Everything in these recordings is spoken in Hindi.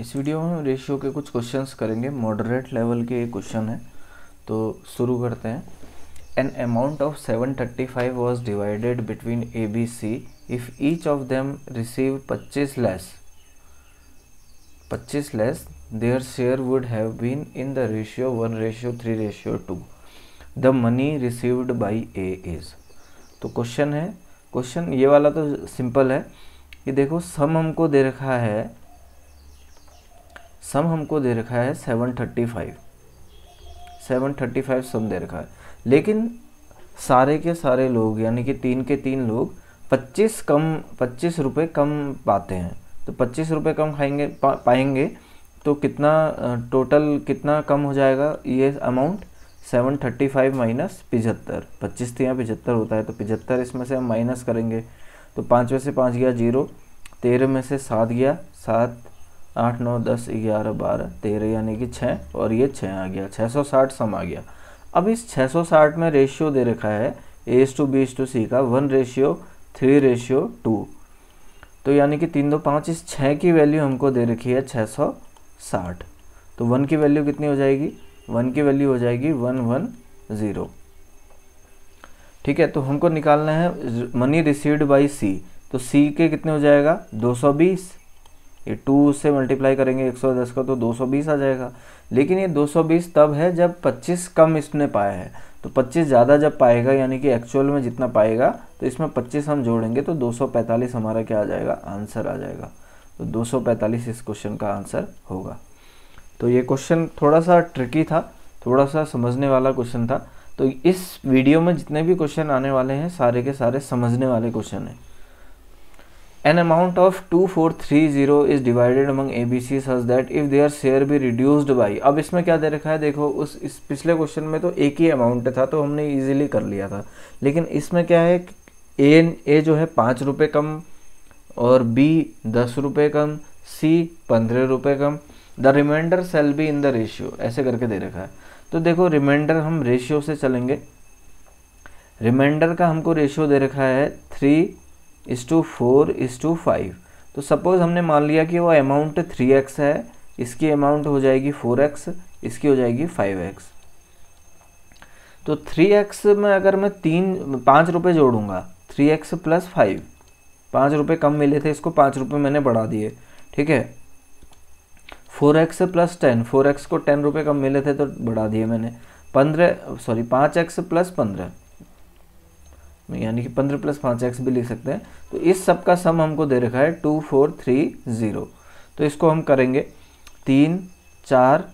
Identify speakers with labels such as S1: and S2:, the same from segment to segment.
S1: इस वीडियो में रेशियो के कुछ क्वेश्चंस करेंगे मॉडरेट लेवल के क्वेश्चन हैं तो शुरू करते हैं an amount of 735 was divided between A B C if each of them receive 25 less 25 less their share would have been in the ratio one ratio three ratio two the money received by A is तो क्वेश्चन है क्वेश्चन ये वाला तो सिंपल है कि देखो सम हमको दे रखा है सम हमको दे रखा है seven thirty five seven thirty five sum दे रखा है लेकिन सारे के सारे लोग यानी कि तीन के तीन लोग पच्चीस कम पच्चीस रुपये कम पाते हैं तो पच्चीस रुपये कम खाएंगे पा, पाएंगे तो कितना टोटल कितना कम हो जाएगा ये amount seven thirty five minus पिछहत्तर पच्चीस तो यहाँ पिचहत्तर होता है तो पिछहत्तर इसमें से हम माइनस करेंगे तो पाँच में से पाँच गया जीरो तेरह में से सात गया सात आठ नौ दस ग्यारह बारह तेरह यानी कि छः और ये छः आ गया छः सौ साठ सम आ गया अब इस छः सौ साठ में रेशियो दे रखा है A is to B is to C का one ratio three ratio two तो यानी कि तीन दो पाँच इस छः की वैल्यू हमको दे रखी है छः सौ साठ तो वन की वैल्यू कितनी हो जाएगी वन की वैल्यू हो जाएगी वन वन ज़ीरो ठीक है तो हमको निकालना है मनी रिसीव्ड बाई सी तो सी के कितने हो जाएगा दो सौ बीस ये टू से मल्टीप्लाई करेंगे 110 का तो 220 आ जाएगा लेकिन ये 220 तब है जब 25 कम इसने पाया है तो 25 ज़्यादा जब पाएगा यानी कि एक्चुअल में जितना पाएगा तो इसमें 25 हम जोड़ेंगे तो 245 हमारा क्या आ जाएगा आंसर आ जाएगा तो 245 इस क्वेश्चन का आंसर होगा तो ये क्वेश्चन थोड़ा सा ट्रिकी था थोड़ा सा समझने वाला क्वेश्चन था तो इस वीडियो में जितने भी क्वेश्चन आने वाले हैं सारे के सारे समझने वाले क्वेश्चन हैं an amount of two four zero is divided among A B C such that if they are share be reduced by अब इसमें क्या दे रखा है देखो उस इस पिछले क्वेश्चन में तो एक ही अमाउंट था तो हमने ईजिली कर लिया था लेकिन इसमें क्या है ए ए जो है पाँच रुपये कम और बी दस रुपये कम सी पंद्रह रुपये कम the remainder shall be in the ratio ऐसे करके दे रखा है तो देखो रिमाइंडर हम रेशियो से चलेंगे रिमाइंडर का हमको रेशियो दे रखा है three is to four is to five तो सपोज़ हमने मान लिया कि वो अमाउंट थ्री एक्स है इसकी अमाउंट हो जाएगी फोर एक्स इसकी हो जाएगी फाइव एक्स तो थ्री एक्स में अगर मैं तीन पाँच रुपये जोड़ूंगा थ्री एक्स प्लस फाइव पाँच रुपये कम मिले थे इसको पाँच रुपये मैंने बढ़ा दिए ठीक है four x plus ten four x को टेन रुपये कम मिले थे तो बढ़ा दिए मैंने पंद्रह सॉरी पाँच एक्स प्लस पंद्रह यानी कि पंद्रह प्लस पाँच एक्स भी लिख सकते हैं तो इस सब का सम हमको दे रखा है टू फोर थ्री ज़ीरो तो इसको हम करेंगे तीन चार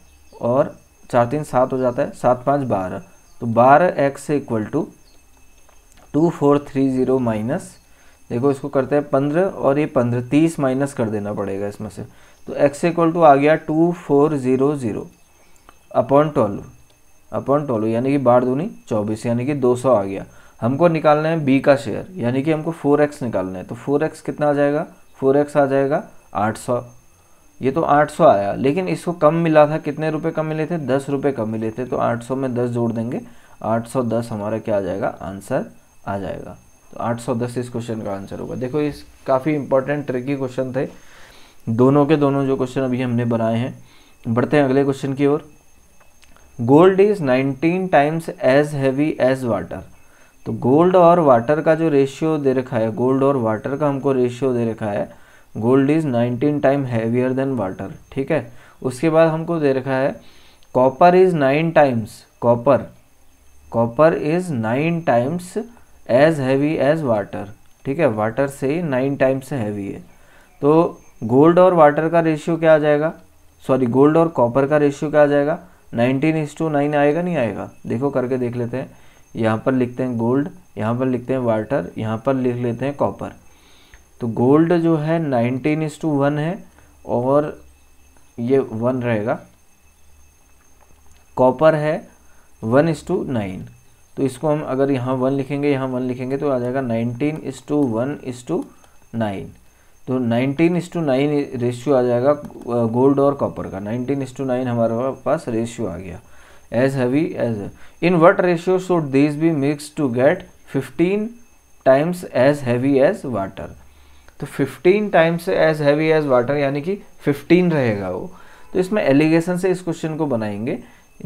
S1: और चार तीन सात हो जाता है सात पाँच बारह तो बारह x equal to two four three zero minus देखो इसको करते हैं पंद्रह और ये पंद्रह तीस माइनस कर देना पड़ेगा इसमें से तो एक्स इक्वल टू आ गया two four zero zero upon twelve upon twelve यानी कि बारह दूनी चौबीस यानी कि दो सौ आ गया हमको निकालना है बी का शेयर यानी कि हमको फोर एक्स निकालना है तो फोर एक्स कितना आ जाएगा फोर एक्स आ जाएगा आठ सौ ये तो आठ सौ आया लेकिन इसको कम मिला था कितने रुपए कम मिले थे दस रुपये कम मिले थे तो आठ सौ में दस जोड़ देंगे आठ सौ दस हमारा क्या आ जाएगा आंसर आ जाएगा तो आठ सौ दस इस क्वेश्चन का आंसर होगा देखो इस काफ़ी इंपॉर्टेंट ट्रिकी क्वेश्चन थे दोनों के दोनों जो क्वेश्चन अभी हमने बनाए हैं बढ़ते हैं अगले क्वेश्चन की ओर gold is nineteen times as heavy as water तो गोल्ड और वाटर का जो रेशियो दे रखा है गोल्ड और वाटर का हमको रेशियो दे रखा है gold is nineteen time heavier than water ठीक है उसके बाद हमको दे रखा है copper is nine times copper copper is nine times as heavy as water ठीक है वाटर से ही नाइन टाइम्स हैवी है तो गोल्ड और वाटर का रेशियो क्या आ जाएगा सॉरी गोल्ड और कॉपर का रेशियो क्या आ जाएगा नाइनटीन इज टू नाइन आएगा नहीं आएगा देखो करके देख लेते हैं यहाँ पर लिखते हैं गोल्ड यहाँ पर लिखते हैं वाटर यहाँ पर लिख लेते हैं कॉपर तो गोल्ड जो है नाइनटीन इज टू वन है और ये वन रहेगा कॉपर है वन इज टू नाइन तो इसको हम अगर यहाँ वन लिखेंगे यहाँ वन लिखेंगे तो आ जाएगा nineteen is to one is to nine तो nineteen is to nine ratio आ जाएगा गोल्ड uh, और कॉपर का नाइनटीन इज टू नाइन हमारे पास रेशियो आ गया as heavy as in what ratio should these be mixed to get 15 times as heavy as water तो 15 times as heavy as water यानी कि 15 रहेगा वो तो इसमें एलिगेशन से इस क्वेश्चन को बनाएंगे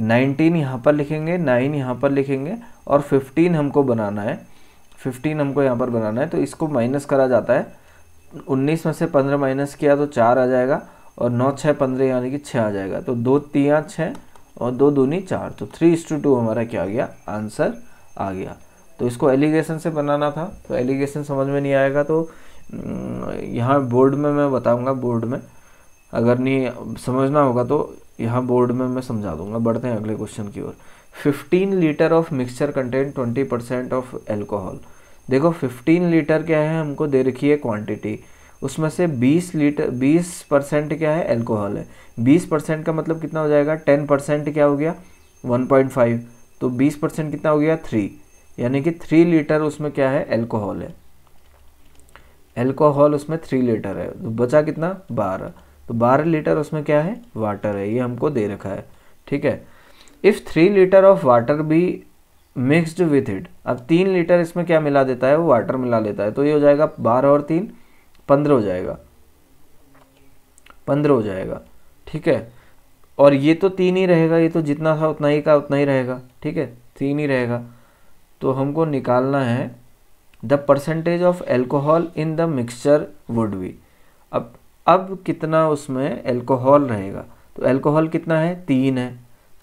S1: 19 यहाँ पर लिखेंगे 9 यहाँ पर लिखेंगे और 15 हमको बनाना है 15 हमको यहाँ पर बनाना है तो इसको माइनस करा जाता है 19 में से 15 माइनस किया तो चार आ जाएगा और नौ छः पंद्रह यानी कि छः आ जाएगा तो दो तियाँ छः और दो दूनी चार तो थ्री इस टू टू हमारा क्या आ गया आंसर आ गया तो इसको एलिगेशन से बनाना था तो एलिगेशन समझ में नहीं आएगा तो हम्म, यहाँ बोर्ड में मैं बताऊँगा बोर्ड में अगर नहीं समझना होगा तो यहाँ बोर्ड में मैं समझा दूंगा बढ़ते हैं अगले क्वेश्चन की ओर 15 litre of mixture content 20 percent of alcohol देखो 15 लीटर क्या है हमको दे रखी है क्वांटिटी उसमें से 20 लीटर 20 परसेंट क्या है एल्कोहल है 20 परसेंट का मतलब कितना हो जाएगा 10 परसेंट क्या हो गया 1.5 तो 20 परसेंट कितना हो गया 3 यानी कि 3 लीटर उसमें क्या है एल्कोहल है एल्कोहल उसमें 3 लीटर है तो बचा कितना 12 तो 12 लीटर उसमें क्या है वाटर है ये हमको दे रखा है ठीक है if three litre of water भी मिक्सड विथ इट अब तीन लीटर इसमें क्या मिला देता है वो वाटर मिला देता है तो ये हो जाएगा बारह और तीन पंद्रह हो जाएगा पंद्रह हो जाएगा ठीक है और ये तो तीन ही रहेगा ये तो जितना था उतना ही का उतना ही रहेगा ठीक है तीन ही रहेगा तो हमको निकालना है the percentage of alcohol in the mixture would be अब अब कितना उसमें एल्कोहल रहेगा तो एल्कोहल कितना है तीन है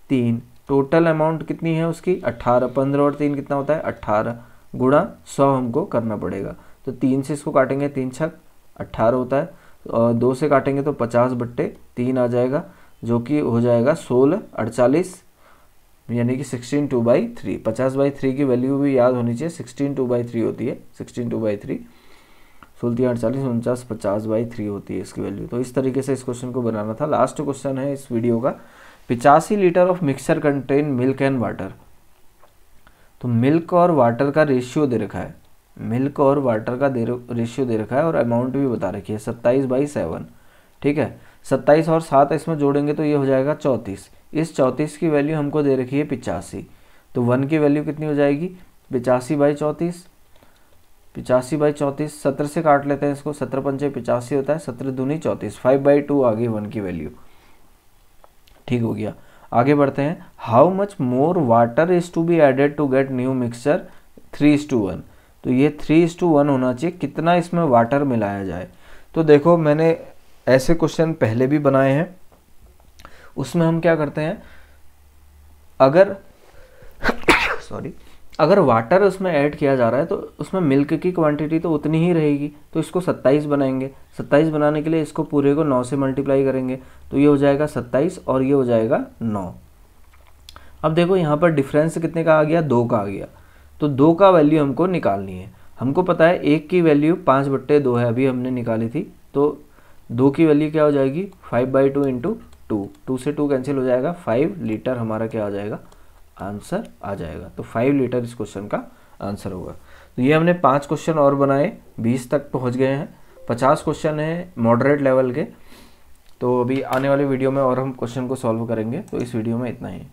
S1: तीन टोटल अमाउंट कितनी है उसकी अट्ठारह पंद्रह और तीन कितना होता है अट्ठारह गुणा सौ हमको करना पड़ेगा तो तीन से इसको काटेंगे तीन छक अट्ठारह होता है और तो, दो से काटेंगे तो पचास बट्टे तीन आ जाएगा जो कि हो जाएगा सोलह अड़चालीस यानी कि सिक्सटीन टू बाई थ्री पचास बाई थ्री की वैल्यू भी याद होनी चाहिए सिक्सटीन टू बाई थ्री होती है सिक्सटीन टू बाई थ्री सोलती अड़चालीस उनचास पचास बाई थ्री होती है इसकी वैल्यू तो इस तरीके से इस क्वेश्चन को बनाना था लास्ट क्वेश्चन है इस वीडियो का पिचासी litre of mixture contain milk and water तो मिल्क और वाटर का रेशियो दे रखा है मिल्क और वाटर का दे रेशियो दे रखा है और अमाउंट भी बता रखी है सत्ताईस बाई सेवन ठीक है सत्ताईस और सात इसमें जोड़ेंगे तो ये हो जाएगा चौंतीस इस चौंतीस की वैल्यू हमको दे रखी है पिचासी तो वन की वैल्यू कितनी हो जाएगी पिचासी बाई चौंतीस पिचासी बाई चौंतीस सत्रह से काट लेते हैं इसको सत्रह पंचे पिचासी होता है सत्रह दूनी चौंतीस फाइव बाई टू आ गई वन की वैल्यू ठीक हो गया आगे बढ़ते हैं how much more water is to be added to get new mixture three is to one तो ये थ्री इज टू वन होना चाहिए कितना इसमें वाटर मिलाया जाए तो देखो मैंने ऐसे क्वेश्चन पहले भी बनाए हैं उसमें हम क्या करते हैं अगर सॉरी अगर वाटर उसमें ऐड किया जा रहा है तो उसमें मिल्क की क्वांटिटी तो उतनी ही रहेगी तो इसको 27 बनाएंगे 27 बनाने के लिए इसको पूरे को 9 से मल्टीप्लाई करेंगे तो ये हो जाएगा 27 और ये हो जाएगा 9 अब देखो यहाँ पर डिफरेंस कितने का आ गया दो का आ गया तो दो का वैल्यू हमको निकालनी है हमको पता है एक की वैल्यू पाँच बट्टे दो है अभी हमने निकाली थी तो दो की वैल्यू क्या हो जाएगी five by two into two two से टू कैंसिल हो जाएगा फाइव लीटर हमारा क्या हो जाएगा आंसर आ जाएगा तो फाइव लीटर इस क्वेश्चन का आंसर होगा तो ये हमने पाँच क्वेश्चन और बनाए बीस तक पहुँच गए हैं पचास क्वेश्चन हैं मॉडरेट लेवल के तो अभी आने वाले वीडियो में और हम क्वेश्चन को सॉल्व करेंगे तो इस वीडियो में इतना ही